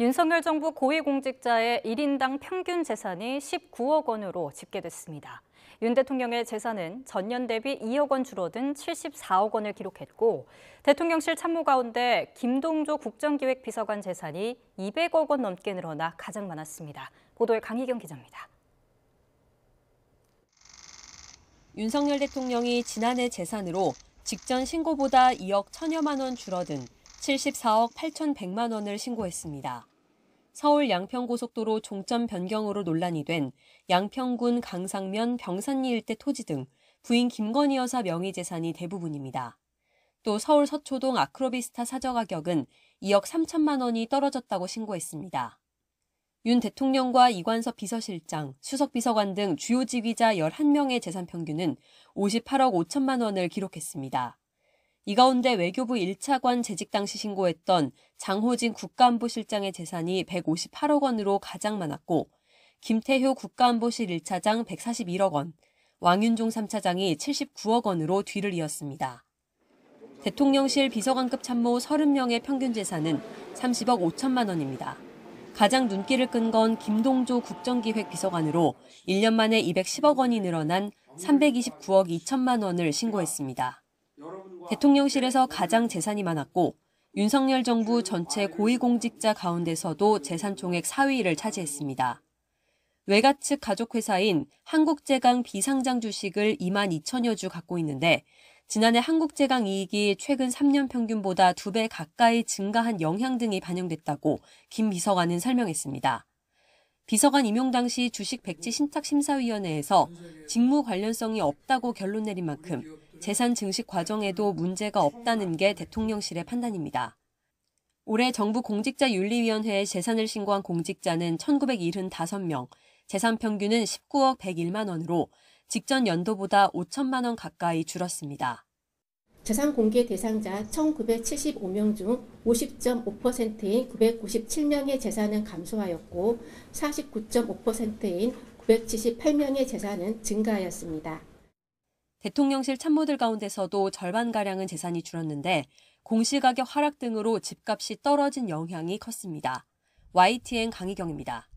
윤석열 정부 고위공직자의 1인당 평균 재산이 19억 원으로 집계됐습니다. 윤 대통령의 재산은 전년 대비 2억 원 줄어든 74억 원을 기록했고 대통령실 참모 가운데 김동조 국정기획비서관 재산이 200억 원 넘게 늘어나 가장 많았습니다. 보도에 강희경 기자입니다. 윤석열 대통령이 지난해 재산으로 직전 신고보다 2억 천여만 원 줄어든 74억 8,100만 원을 신고했습니다. 서울 양평고속도로 종점 변경으로 논란이 된 양평군 강상면 병산리 일대 토지 등 부인 김건희 여사 명의 재산이 대부분입니다. 또 서울 서초동 아크로비스타 사저 가격은 2억 3천만 원이 떨어졌다고 신고했습니다. 윤 대통령과 이관섭 비서실장, 수석 비서관 등 주요 지휘자 11명의 재산 평균은 58억 5천만 원을 기록했습니다. 이 가운데 외교부 1차관 재직 당시 신고했던 장호진 국가안보실장의 재산이 158억 원으로 가장 많았고 김태효 국가안보실 1차장 141억 원, 왕윤종 3차장이 79억 원으로 뒤를 이었습니다. 대통령실 비서관급 참모 30명의 평균 재산은 30억 5천만 원입니다. 가장 눈길을 끈 건 김동조 국정기획 비서관으로 1년 만에 210억 원이 늘어난 329억 2천만 원을 신고했습니다. 대통령실에서 가장 재산이 많았고 윤석열 정부 전체 고위공직자 가운데서도 재산 총액 4위를 차지했습니다. 외가 측 가족회사인 한국제강 비상장 주식을 2만 2천여 주 갖고 있는데 지난해 한국제강 이익이 최근 3년 평균보다 2배 가까이 증가한 영향 등이 반영됐다고 김 비서관은 설명했습니다. 비서관 임용 당시 주식 백지 신탁 심사위원회에서 직무 관련성이 없다고 결론 내린 만큼 재산 증식 과정에도 문제가 없다는 게 대통령실의 판단입니다. 올해 정부 공직자윤리위원회에 재산을 신고한 공직자는 1975명, 재산 평균은 19억 101만 원으로 직전 연도보다 5천만 원 가까이 줄었습니다. 재산 공개 대상자 1975명 중 50.5%인 997명의 재산은 감소하였고 49.5%인 978명의 재산은 증가하였습니다. 대통령실 참모들 가운데서도 절반가량은 재산이 줄었는데 공시가격 하락 등으로 집값이 떨어진 영향이 컸습니다. YTN 강희경입니다.